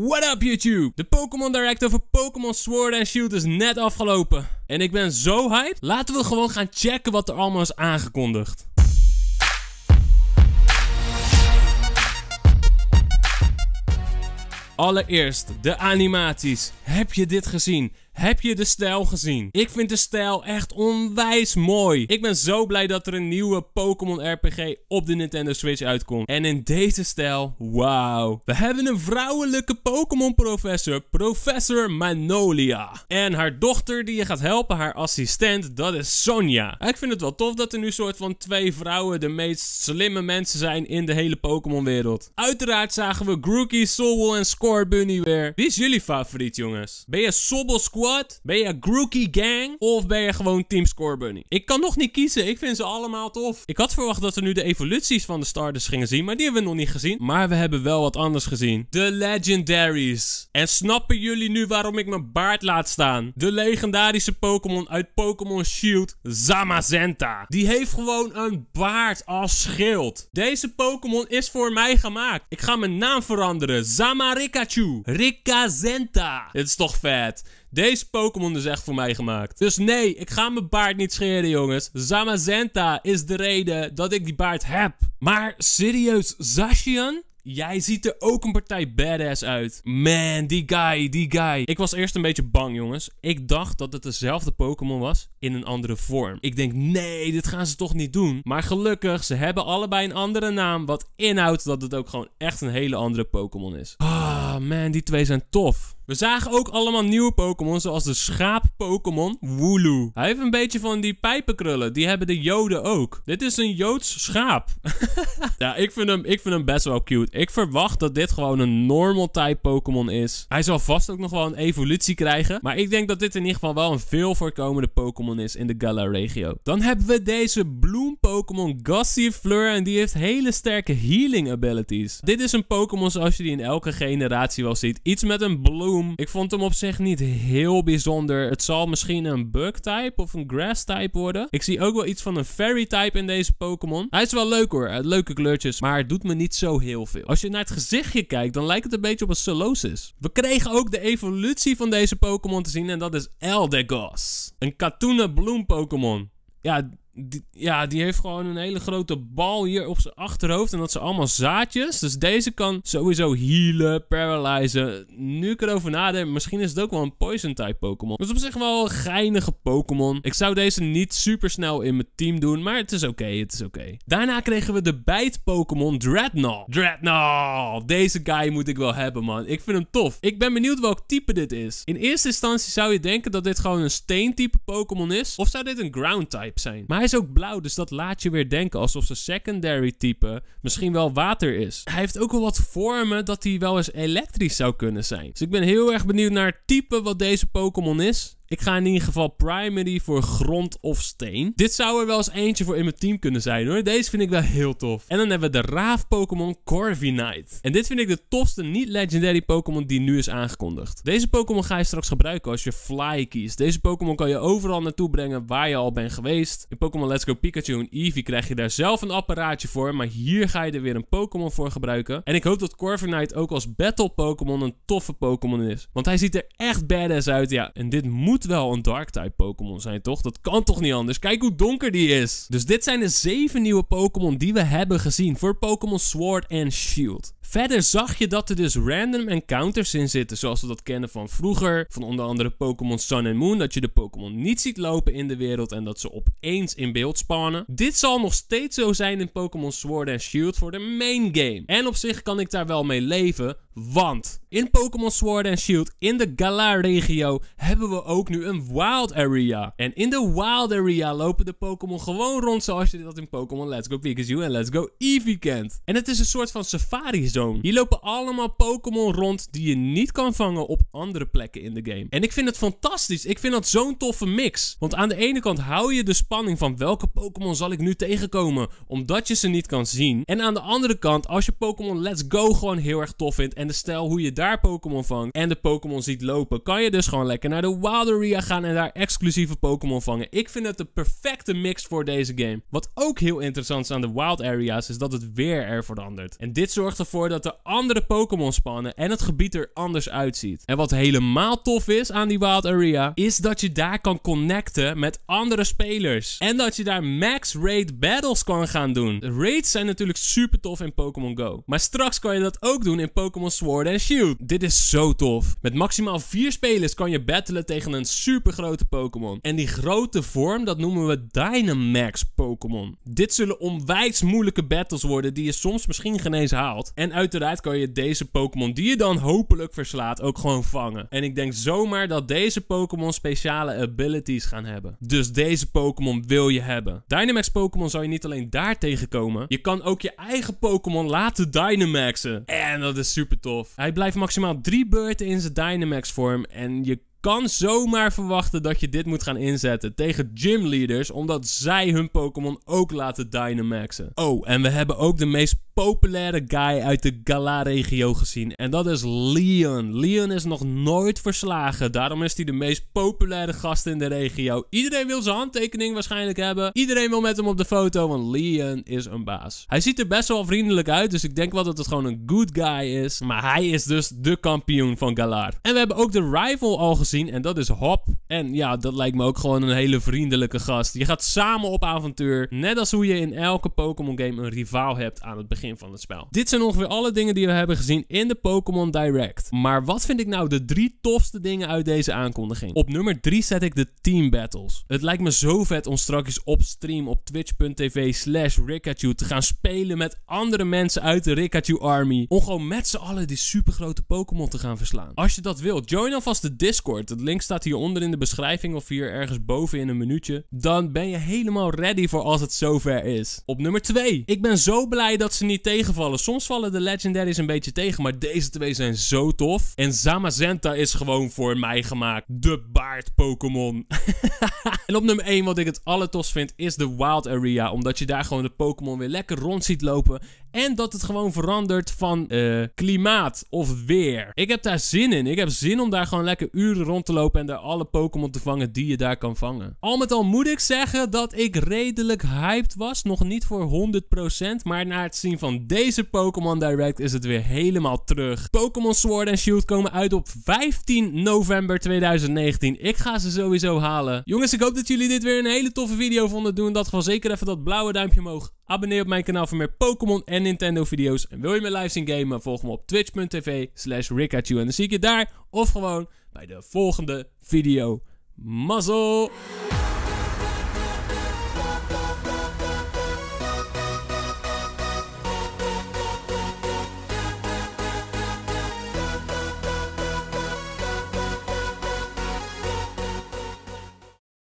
What up YouTube? De Pokémon Direct over Pokémon Sword and Shield is net afgelopen. En ik ben zo hyped. Laten we gewoon gaan checken wat er allemaal is aangekondigd. Allereerst de animaties. Heb je dit gezien? Heb je de stijl gezien? Ik vind de stijl echt onwijs mooi. Ik ben zo blij dat er een nieuwe Pokémon RPG op de Nintendo Switch uitkomt. En in deze stijl, wauw. We hebben een vrouwelijke Pokémon professor, Professor Manolia. En haar dochter die je gaat helpen, haar assistent, dat is Sonja. Ik vind het wel tof dat er nu soort van twee vrouwen de meest slimme mensen zijn in de hele Pokémon wereld. Uiteraard zagen we Grookey, Sobble en Scorbunny weer. Wie is jullie favoriet jongens? Ben je Sobble, Scorbunny ben je Grookie Gang of ben je gewoon Team Score Bunny? Ik kan nog niet kiezen. Ik vind ze allemaal tof. Ik had verwacht dat we nu de evoluties van de starters gingen zien, maar die hebben we nog niet gezien. Maar we hebben wel wat anders gezien. De Legendaries. En snappen jullie nu waarom ik mijn baard laat staan? De legendarische Pokémon uit Pokémon Shield, Zamazenta. Die heeft gewoon een baard als schild. Deze Pokémon is voor mij gemaakt. Ik ga mijn naam veranderen. Zamarikachu. Rikazenta. Dit is toch vet. Deze Pokémon is echt voor mij gemaakt. Dus nee, ik ga mijn baard niet scheren, jongens. Zamazenta is de reden dat ik die baard heb. Maar serieus, Zacian? Jij ziet er ook een partij badass uit. Man, die guy, die guy. Ik was eerst een beetje bang, jongens. Ik dacht dat het dezelfde Pokémon was in een andere vorm. Ik denk, nee, dit gaan ze toch niet doen. Maar gelukkig, ze hebben allebei een andere naam. Wat inhoudt dat het ook gewoon echt een hele andere Pokémon is. Ah, Oh, man, die twee zijn tof. We zagen ook allemaal nieuwe Pokémon, zoals de schaap-Pokémon Wooloo. Hij heeft een beetje van die pijpenkrullen, die hebben de Joden ook. Dit is een Joods schaap. ja, ik vind, hem, ik vind hem best wel cute. Ik verwacht dat dit gewoon een normal type Pokémon is. Hij zal vast ook nog wel een evolutie krijgen, maar ik denk dat dit in ieder geval wel een veel voorkomende Pokémon is in de Gala-regio. Dan hebben we deze bloem Pokémon Fleur en die heeft hele sterke healing abilities. Dit is een Pokémon zoals je die in elke generatie wel ziet. Iets met een bloem. Ik vond hem op zich niet heel bijzonder. Het zal misschien een bug-type of een grass-type worden. Ik zie ook wel iets van een fairy-type in deze Pokémon. Hij is wel leuk hoor, eh, leuke kleurtjes, maar het doet me niet zo heel veel. Als je naar het gezichtje kijkt, dan lijkt het een beetje op een Solosis. We kregen ook de evolutie van deze Pokémon te zien en dat is Eldegoss. Een katoenen bloem Pokémon. Ja, ja, die heeft gewoon een hele grote bal hier op zijn achterhoofd. En dat zijn allemaal zaadjes. Dus deze kan sowieso healen, paralyzen. Nu ik erover nadenk, misschien is het ook wel een poison-type Pokémon. is op zich wel een geinige Pokémon. Ik zou deze niet super snel in mijn team doen, maar het is oké, het is oké. Daarna kregen we de bijt-Pokémon Dreadnought. Dreadnought! Deze guy moet ik wel hebben, man. Ik vind hem tof. Ik ben benieuwd welk type dit is. In eerste instantie zou je denken dat dit gewoon een steen-type Pokémon is. Of zou dit een ground-type zijn? Maar is ook blauw, dus dat laat je weer denken alsof zijn secondary type misschien wel water is. Hij heeft ook wel wat vormen dat hij wel eens elektrisch zou kunnen zijn. Dus ik ben heel erg benieuwd naar het type wat deze Pokémon is. Ik ga in ieder geval primary voor grond of steen. Dit zou er wel eens eentje voor in mijn team kunnen zijn hoor. Deze vind ik wel heel tof. En dan hebben we de raaf Pokémon Corviknight. En dit vind ik de tofste niet-legendary Pokémon die nu is aangekondigd. Deze Pokémon ga je straks gebruiken als je Fly kiest. Deze Pokémon kan je overal naartoe brengen waar je al bent geweest. In Pokémon Let's Go Pikachu en Eevee krijg je daar zelf een apparaatje voor. Maar hier ga je er weer een Pokémon voor gebruiken. En ik hoop dat Corviknight ook als Battle Pokémon een toffe Pokémon is. Want hij ziet er echt badass uit. Ja, en dit moet moet wel een Dark-type Pokémon zijn, toch? Dat kan toch niet anders? Kijk hoe donker die is. Dus dit zijn de zeven nieuwe Pokémon die we hebben gezien voor Pokémon Sword en Shield. Verder zag je dat er dus random encounters in zitten, zoals we dat kennen van vroeger, van onder andere Pokémon Sun and Moon, dat je de Pokémon niet ziet lopen in de wereld en dat ze opeens in beeld spawnen. Dit zal nog steeds zo zijn in Pokémon Sword and Shield voor de main game. En op zich kan ik daar wel mee leven, want in Pokémon Sword and Shield in de Galar-regio hebben we ook nu een Wild Area. En in de Wild Area lopen de Pokémon gewoon rond zoals je dat in Pokémon Let's Go Pikachu en Let's Go Eevee kent. En het is een soort van safari hier lopen allemaal Pokémon rond die je niet kan vangen op andere plekken in de game. En ik vind het fantastisch. Ik vind dat zo'n toffe mix. Want aan de ene kant hou je de spanning van welke Pokémon zal ik nu tegenkomen, omdat je ze niet kan zien. En aan de andere kant, als je Pokémon Let's Go gewoon heel erg tof vindt en de stijl hoe je daar Pokémon vangt en de Pokémon ziet lopen, kan je dus gewoon lekker naar de wild area gaan en daar exclusieve Pokémon vangen. Ik vind het de perfecte mix voor deze game. Wat ook heel interessant is aan de Wild Areas is dat het weer er verandert. En dit zorgt ervoor dat er andere Pokémon spannen en het gebied er anders uitziet. En wat helemaal tof is aan die Wild Area, is dat je daar kan connecten met andere spelers. En dat je daar max raid battles kan gaan doen. Raids zijn natuurlijk super tof in Pokémon Go. Maar straks kan je dat ook doen in Pokémon Sword en Shield. Dit is zo tof. Met maximaal vier spelers kan je battelen tegen een super grote Pokémon. En die grote vorm, dat noemen we Dynamax Pokémon. Dit zullen onwijs moeilijke battles worden die je soms misschien geen eens haalt. En uiteraard kan je deze Pokémon die je dan hopelijk verslaat ook gewoon vangen. En ik denk zomaar dat deze Pokémon speciale abilities gaan hebben. Dus deze Pokémon wil je hebben. Dynamax Pokémon zou je niet alleen daar tegenkomen. Je kan ook je eigen Pokémon laten Dynamaxen. En dat is super tof. Hij blijft maximaal drie beurten in zijn Dynamax vorm. En je kan zomaar verwachten dat je dit moet gaan inzetten tegen gymleaders, omdat zij hun Pokémon ook laten Dynamaxen. Oh, en we hebben ook de meest populaire guy uit de Gala-regio gezien. En dat is Leon. Leon is nog nooit verslagen. Daarom is hij de meest populaire gast in de regio. Iedereen wil zijn handtekening waarschijnlijk hebben. Iedereen wil met hem op de foto, want Leon is een baas. Hij ziet er best wel vriendelijk uit, dus ik denk wel dat het gewoon een good guy is. Maar hij is dus de kampioen van Galar. En we hebben ook de rival al gezien, en dat is Hop. En ja, dat lijkt me ook gewoon een hele vriendelijke gast. Je gaat samen op avontuur, net als hoe je in elke Pokémon game een rivaal hebt aan het begin van het spel. Dit zijn ongeveer alle dingen die we hebben gezien in de Pokémon Direct. Maar wat vind ik nou de drie tofste dingen uit deze aankondiging? Op nummer 3 zet ik de Team Battles. Het lijkt me zo vet om straks op stream op twitch.tv slash Rikachu te gaan spelen met andere mensen uit de Rikachu Army. Om gewoon met z'n allen die supergrote Pokémon te gaan verslaan. Als je dat wilt, join alvast de Discord. Het link staat hieronder in de beschrijving of hier ergens boven in een minuutje. Dan ben je helemaal ready voor als het zover is. Op nummer 2. Ik ben zo blij dat ze niet tegenvallen. Soms vallen de legendaries een beetje tegen, maar deze twee zijn zo tof. En Zamazenta is gewoon voor mij gemaakt. De baard Pokémon. en op nummer 1 wat ik het allertofst vind is de Wild Area. Omdat je daar gewoon de Pokémon weer lekker rond ziet lopen. En dat het gewoon verandert van eh, klimaat of weer. Ik heb daar zin in. Ik heb zin om daar gewoon lekker uren rond te lopen en daar alle Pokémon te vangen die je daar kan vangen. Al met al moet ik zeggen dat ik redelijk hyped was. Nog niet voor 100%, maar na het zien van van deze Pokémon Direct is het weer helemaal terug. Pokémon Sword en Shield komen uit op 15 november 2019. Ik ga ze sowieso halen. Jongens, ik hoop dat jullie dit weer een hele toffe video vonden. Doe in dat geval zeker even dat blauwe duimpje omhoog. Abonneer op mijn kanaal voor meer Pokémon en Nintendo video's. En wil je me live zien gamen, volg me op twitch.tv slash En dan zie ik je daar of gewoon bij de volgende video. Mazzel!